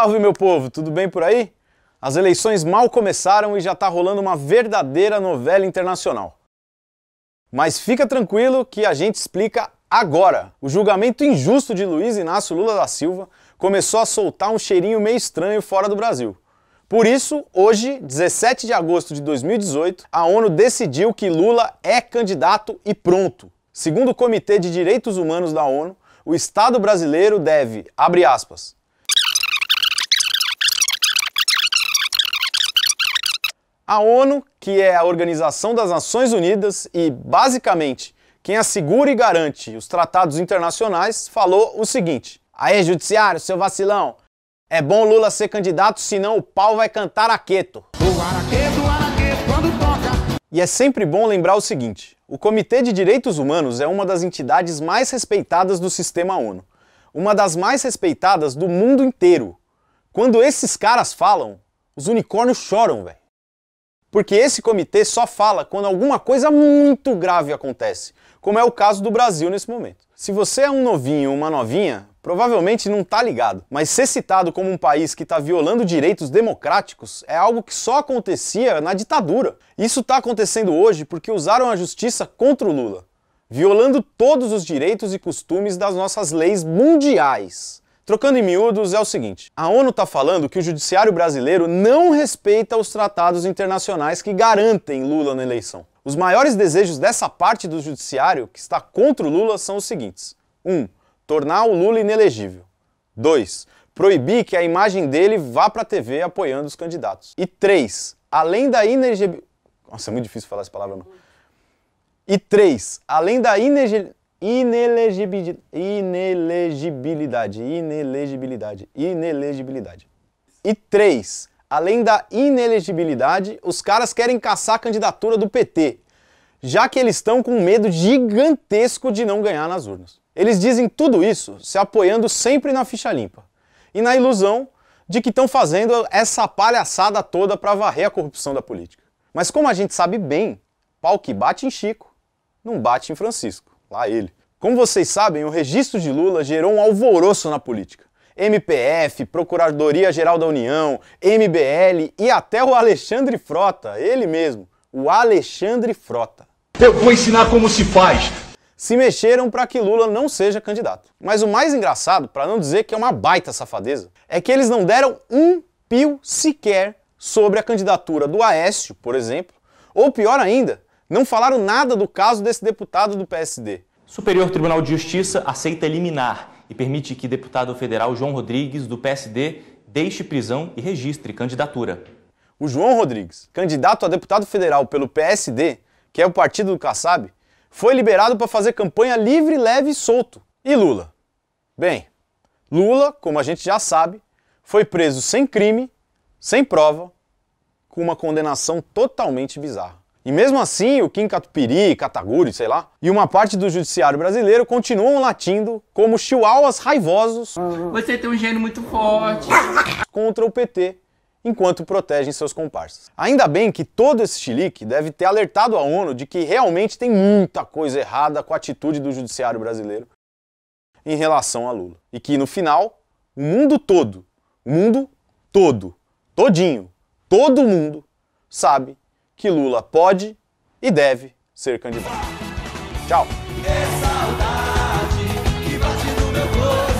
Salve meu povo, tudo bem por aí? As eleições mal começaram e já está rolando uma verdadeira novela internacional. Mas fica tranquilo que a gente explica agora. O julgamento injusto de Luiz Inácio Lula da Silva começou a soltar um cheirinho meio estranho fora do Brasil. Por isso, hoje, 17 de agosto de 2018, a ONU decidiu que Lula é candidato e pronto. Segundo o Comitê de Direitos Humanos da ONU, o Estado brasileiro deve, abre aspas, A ONU, que é a Organização das Nações Unidas e, basicamente, quem assegura e garante os tratados internacionais, falou o seguinte: Aê, Judiciário, seu vacilão, é bom Lula ser candidato, senão o pau vai cantar aqueto. O araqueto, o araqueto, quando toca. E é sempre bom lembrar o seguinte: o Comitê de Direitos Humanos é uma das entidades mais respeitadas do sistema ONU, uma das mais respeitadas do mundo inteiro. Quando esses caras falam, os unicórnios choram, velho. Porque esse comitê só fala quando alguma coisa muito grave acontece, como é o caso do Brasil nesse momento. Se você é um novinho ou uma novinha, provavelmente não tá ligado, mas ser citado como um país que está violando direitos democráticos é algo que só acontecia na ditadura. Isso está acontecendo hoje porque usaram a justiça contra o Lula, violando todos os direitos e costumes das nossas leis mundiais. Trocando em miúdos, é o seguinte: a ONU está falando que o judiciário brasileiro não respeita os tratados internacionais que garantem Lula na eleição. Os maiores desejos dessa parte do judiciário que está contra o Lula são os seguintes: 1. Um, tornar o Lula inelegível. 2. Proibir que a imagem dele vá para a TV apoiando os candidatos. E 3. Além da inelegibilidade. Nossa, é muito difícil falar essa palavra, não. E 3. Além da inelegibilidade inelegibilidade, inelegibilidade, inelegibilidade, inelegibilidade. E três, além da inelegibilidade, os caras querem caçar a candidatura do PT, já que eles estão com um medo gigantesco de não ganhar nas urnas. Eles dizem tudo isso se apoiando sempre na ficha limpa e na ilusão de que estão fazendo essa palhaçada toda para varrer a corrupção da política. Mas como a gente sabe bem, pau que bate em Chico, não bate em Francisco. Lá ele. Como vocês sabem, o registro de Lula gerou um alvoroço na política. MPF, Procuradoria Geral da União, MBL e até o Alexandre Frota, ele mesmo, o Alexandre Frota. Eu vou ensinar como se faz. Se mexeram para que Lula não seja candidato. Mas o mais engraçado, para não dizer que é uma baita safadeza, é que eles não deram um pio sequer sobre a candidatura do Aécio, por exemplo, ou pior ainda, não falaram nada do caso desse deputado do PSD. Superior Tribunal de Justiça aceita liminar e permite que deputado federal João Rodrigues, do PSD, deixe prisão e registre candidatura. O João Rodrigues, candidato a deputado federal pelo PSD, que é o partido do Kassab, foi liberado para fazer campanha livre, leve e solto. E Lula? Bem, Lula, como a gente já sabe, foi preso sem crime, sem prova, com uma condenação totalmente bizarra. E mesmo assim, o Kim Catupiri, Kataguri, sei lá, e uma parte do judiciário brasileiro continuam latindo como chihuahuas raivosos. Você tem um gênio muito forte. Contra o PT, enquanto protegem seus comparsas. Ainda bem que todo esse chilique deve ter alertado a ONU de que realmente tem muita coisa errada com a atitude do judiciário brasileiro em relação a Lula. E que no final, o mundo todo, o mundo todo, todinho, todo mundo sabe que Lula pode e deve ser candidato. Tchau! É